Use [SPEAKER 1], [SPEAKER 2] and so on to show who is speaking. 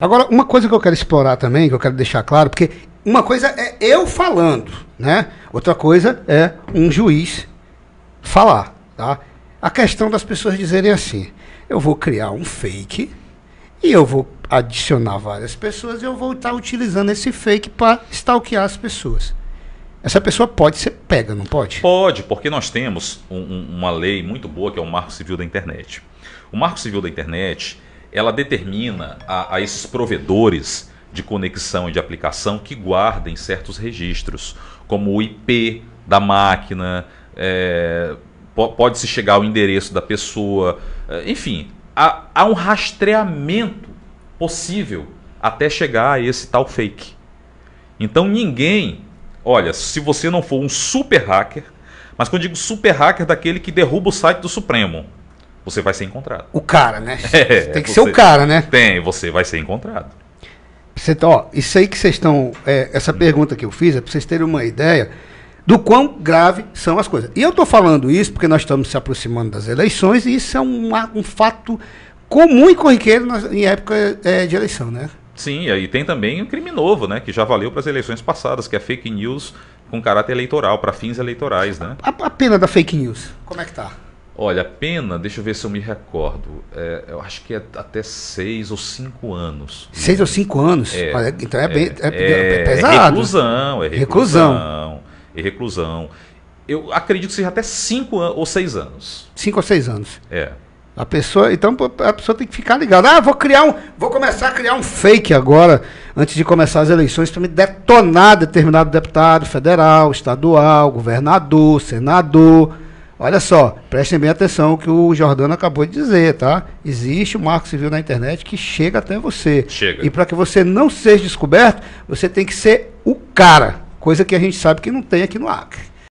[SPEAKER 1] Agora, uma coisa que eu quero explorar também, que eu quero deixar claro, porque uma coisa é eu falando, né? Outra coisa é um juiz falar, tá? A questão das pessoas dizerem assim: eu vou criar um fake e eu vou adicionar várias pessoas e eu vou estar utilizando esse fake para stalkear as pessoas. Essa pessoa pode ser pega, não pode?
[SPEAKER 2] Pode, porque nós temos um, um, uma lei muito boa que é o Marco Civil da Internet. O Marco Civil da Internet ela determina a, a esses provedores de conexão e de aplicação que guardem certos registros, como o IP da máquina, é, pode-se chegar ao endereço da pessoa, é, enfim, há, há um rastreamento possível até chegar a esse tal fake. Então ninguém, olha, se você não for um super hacker, mas quando eu digo super hacker, daquele que derruba o site do Supremo, você vai ser encontrado. O cara, né? É, tem que ser o cara, né? Tem, você vai ser encontrado.
[SPEAKER 1] Você, tá, ó, isso aí que vocês estão. É, essa hum. pergunta que eu fiz é para vocês terem uma ideia do quão grave são as coisas. E eu estou falando isso porque nós estamos se aproximando das eleições e isso é um, um fato comum e corriqueiro nas, em época é, de eleição, né?
[SPEAKER 2] Sim, e tem também o crime novo, né? Que já valeu para as eleições passadas, que é fake news com caráter eleitoral, para fins eleitorais, né?
[SPEAKER 1] A, a, pena da fake news, como é que tá?
[SPEAKER 2] Olha, a pena, deixa eu ver se eu me recordo. É, eu acho que é até seis ou cinco anos.
[SPEAKER 1] Seis ou né? cinco anos? É, Olha, então é, bem é, é, é pesado. É reclusão, é reclusão. reclusão.
[SPEAKER 2] É reclusão. Eu acredito que seja até cinco ou seis anos.
[SPEAKER 1] Cinco ou seis anos. É. A pessoa, então a pessoa tem que ficar ligada. Ah, vou criar um, vou começar a criar um fake agora, antes de começar as eleições, para me detonar determinado deputado federal, estadual, governador, senador. Olha só, prestem bem atenção que o Jordano acabou de dizer, tá? Existe o um Marco Civil na internet que chega até você. Chega. E para que você não seja descoberto, você tem que ser o cara, coisa que a gente sabe que não tem aqui no Acre.